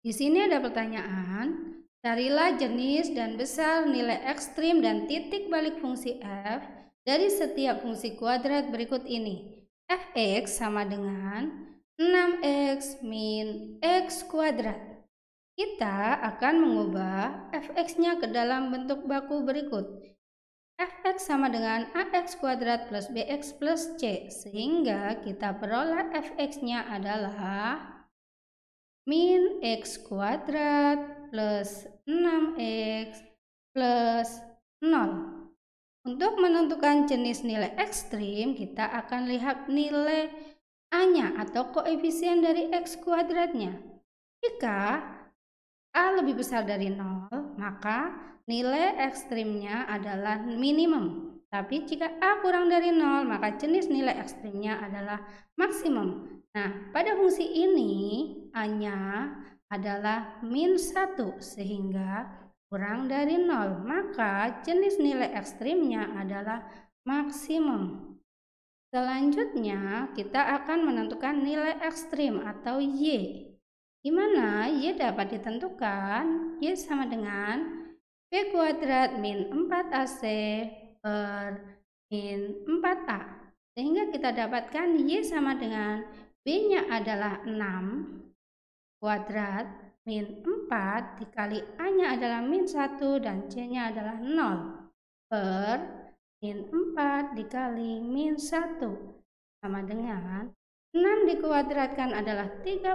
Di sini ada pertanyaan, carilah jenis dan besar nilai ekstrim dan titik balik fungsi f dari setiap fungsi kuadrat berikut ini. fx sama dengan 6x min x kuadrat. Kita akan mengubah fx-nya ke dalam bentuk baku berikut. fx sama dengan ax kuadrat plus bx plus c, sehingga kita peroleh fx-nya adalah min x kuadrat plus 6x plus 0. Untuk menentukan jenis nilai ekstrim, kita akan lihat nilai A-nya atau koefisien dari X kuadratnya. Jika A lebih besar dari 0, maka nilai ekstrimnya adalah minimum. Tapi jika A kurang dari 0, maka jenis nilai ekstrimnya adalah maksimum. Nah, pada fungsi ini hanya adalah min 1 sehingga kurang dari 0. Maka jenis nilai ekstrimnya adalah maksimum. Selanjutnya, kita akan menentukan nilai ekstrim atau Y. Di mana Y dapat ditentukan Y sama dengan P kuadrat min 4AC per min 4A. Sehingga kita dapatkan Y sama dengan B-nya adalah 6 kuadrat min 4 dikali A-nya adalah min 1 dan C-nya adalah 0 per min 4 dikali min 1 sama dengan 6 dikuadratkan adalah 36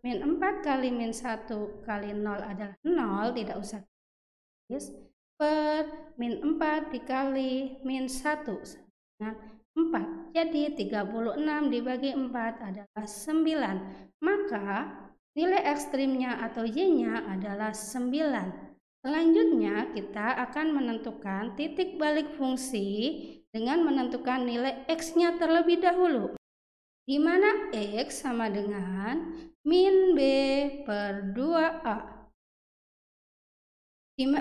min 4 kali min 1 kali 0 adalah 0 tidak usah tulis per min 4 dikali min 1 dengan 4. Jadi 36 dibagi 4 adalah 9. Maka nilai ekstrimnya atau Y-nya adalah 9. Selanjutnya kita akan menentukan titik balik fungsi dengan menentukan nilai X-nya terlebih dahulu. Di mana X sama dengan min B per 2A.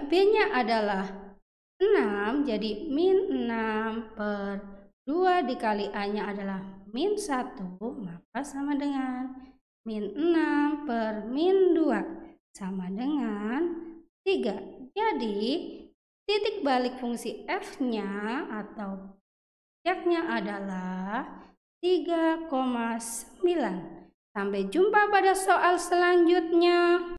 B-nya adalah 6, jadi min 6 per 2 dikali A-nya adalah min 1, maka sama dengan min 6 per min 2, sama dengan 3. Jadi, titik balik fungsi F-nya atau puncaknya adalah 3,9. Sampai jumpa pada soal selanjutnya.